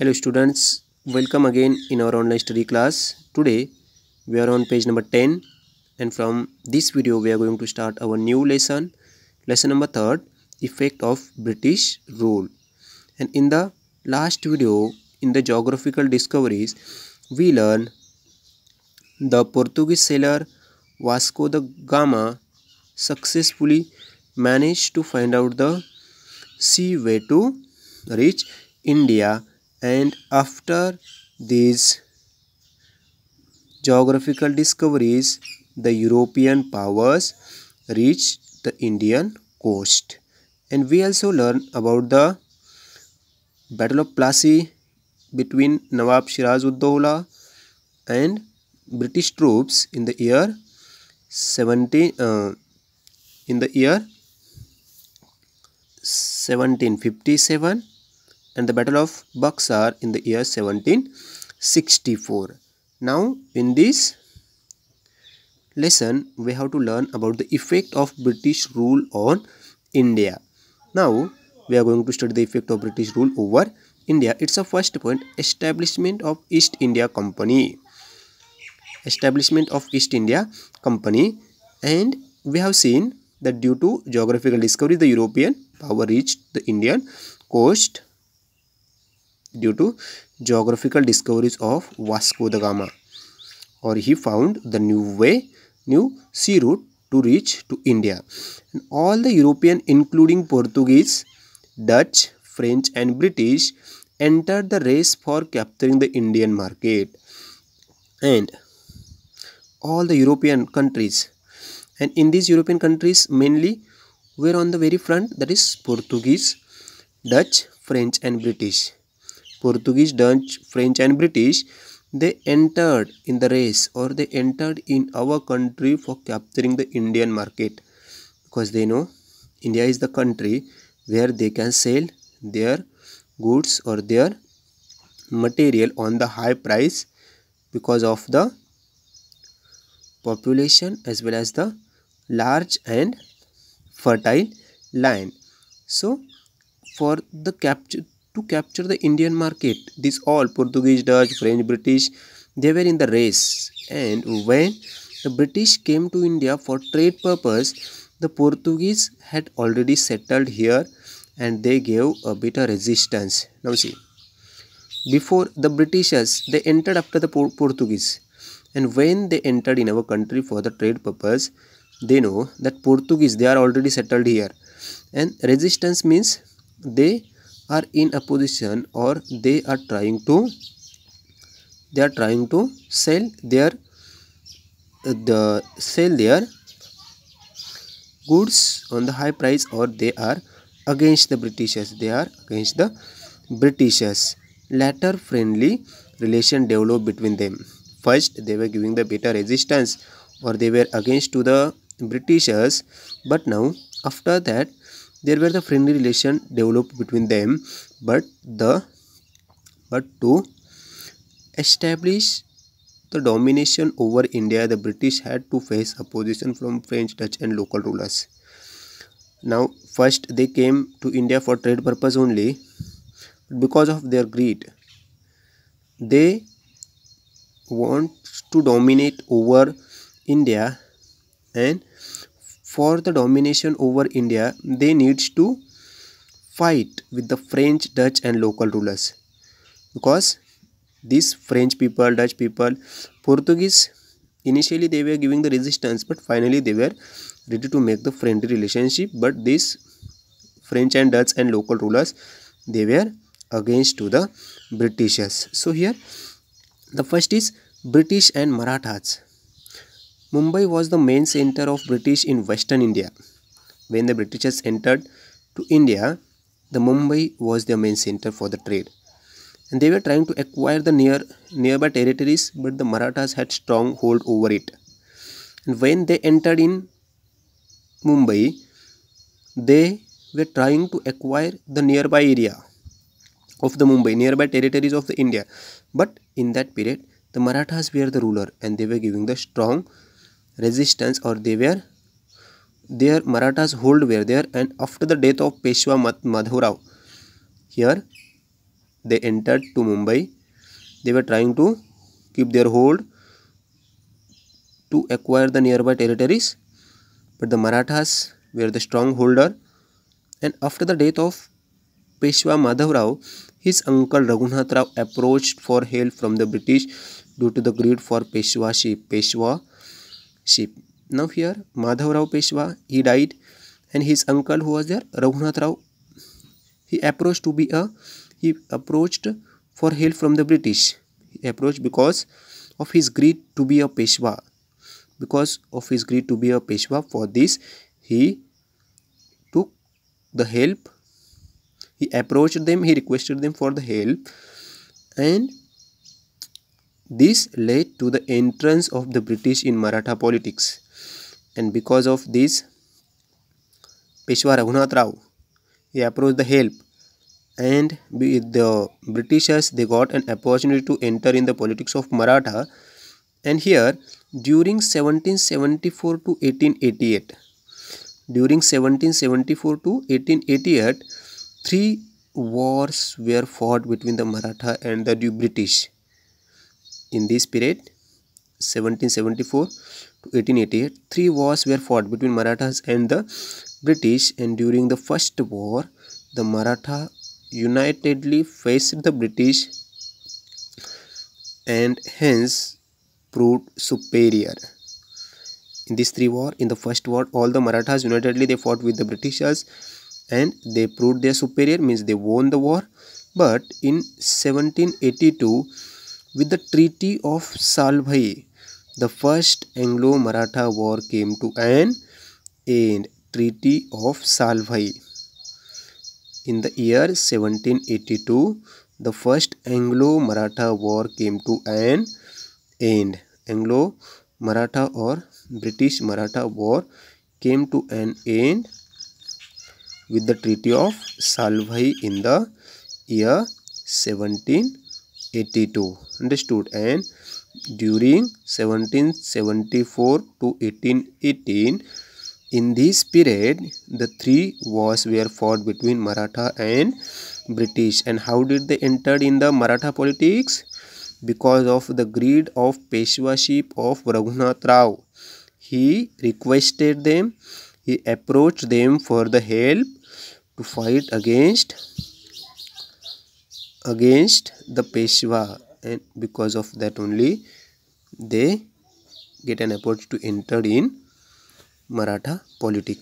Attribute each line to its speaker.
Speaker 1: hello students welcome again in our online study class today we are on page number 10 and from this video we are going to start our new lesson lesson number 3 effect of british rule and in the last video in the geographical discoveries we learn the portuguese sailor vasco da gama successfully managed to find out the sea way to reach india and after these geographical discoveries the European powers reached the Indian coast and we also learn about the Battle of Plassey between Nawab Siraj Uddaula and British troops in the year 17 uh, in the year 1757 and the Battle of Buxar in the year 1764. Now in this lesson we have to learn about the effect of British rule on India. Now we are going to study the effect of British rule over India. It's a first point establishment of East India Company. Establishment of East India Company and we have seen that due to geographical discovery the European power reached the Indian coast due to geographical discoveries of Vasco da Gama or he found the new way, new sea route to reach to India. And all the European including Portuguese, Dutch, French and British entered the race for capturing the Indian market and all the European countries and in these European countries mainly were on the very front that is Portuguese, Dutch, French and British Portuguese, Dutch, French and British, they entered in the race or they entered in our country for capturing the Indian market because they know India is the country where they can sell their goods or their material on the high price because of the population as well as the large and fertile land so for the capture to capture the Indian market. These all Portuguese, Dutch, French, British, they were in the race. And when the British came to India for trade purpose, the Portuguese had already settled here and they gave a bit of resistance. Now see, before the Britishers, they entered after the Portuguese. And when they entered in our country for the trade purpose, they know that Portuguese, they are already settled here. And resistance means they are in a position or they are trying to they are trying to sell their the sell their goods on the high price or they are against the britishers they are against the britishers latter friendly relation developed between them first they were giving the better resistance or they were against to the britishers but now after that there were the friendly relation developed between them but the but to establish the domination over India, the British had to face opposition from French, Dutch and local rulers. Now, first they came to India for trade purpose only. Because of their greed, they want to dominate over India and for the domination over India, they needs to fight with the French, Dutch and local rulers. Because these French people, Dutch people, Portuguese, initially they were giving the resistance but finally they were ready to make the friendly relationship but these French and Dutch and local rulers, they were against to the Britishers. So here the first is British and Marathas. Mumbai was the main center of British in western India. When the Britishers entered to India, the Mumbai was their main center for the trade. And they were trying to acquire the near nearby territories, but the Marathas had strong hold over it. And when they entered in Mumbai, they were trying to acquire the nearby area of the Mumbai, nearby territories of the India. But in that period, the Marathas were the ruler and they were giving the strong resistance or they were their Marathas hold were there and after the death of Peshwa Madhurao here they entered to Mumbai they were trying to keep their hold to acquire the nearby territories but the Marathas were the strong holder and after the death of Peshwa Madhavrao, his uncle Raghunath Rao approached for help from the British due to the greed for Peshwa sheep. Peshwa ship. Now here Madhav Rao Peshwa, he died and his uncle who was there, Raghunath Rao, he approached to be a, he approached for help from the British. He approached because of his greed to be a Peshwa. Because of his greed to be a Peshwa, for this he took the help. He approached them, he requested them for the help and this led to the entrance of the British in Maratha politics and because of this Peshwa Raghunath Rao he approached the help and the Britishers they got an opportunity to enter in the politics of Maratha and here during 1774 to 1888 during 1774 to 1888 three wars were fought between the Maratha and the British in this period, 1774 to 1888, three wars were fought between Marathas and the British and during the first war, the Maratha unitedly faced the British and hence proved superior. In these three war, in the first war, all the Marathas unitedly they fought with the Britishers and they proved their superior means they won the war. But in 1782, with the Treaty of Salbhai, the First Anglo-Maratha War came to an end. Treaty of Salbhai. In the year 1782, the First Anglo-Maratha War came to an end. Anglo-Maratha or British-Maratha War came to an end with the Treaty of Salbhai in the year 1782. 82 understood and during 1774 to 1818 in this period the three wars were fought between Maratha and British and how did they enter in the Maratha politics because of the greed of Peshwaship of Raghunath Rao he requested them he approached them for the help to fight against against the Peshwa and because of that only they get an approach to enter in Maratha politics.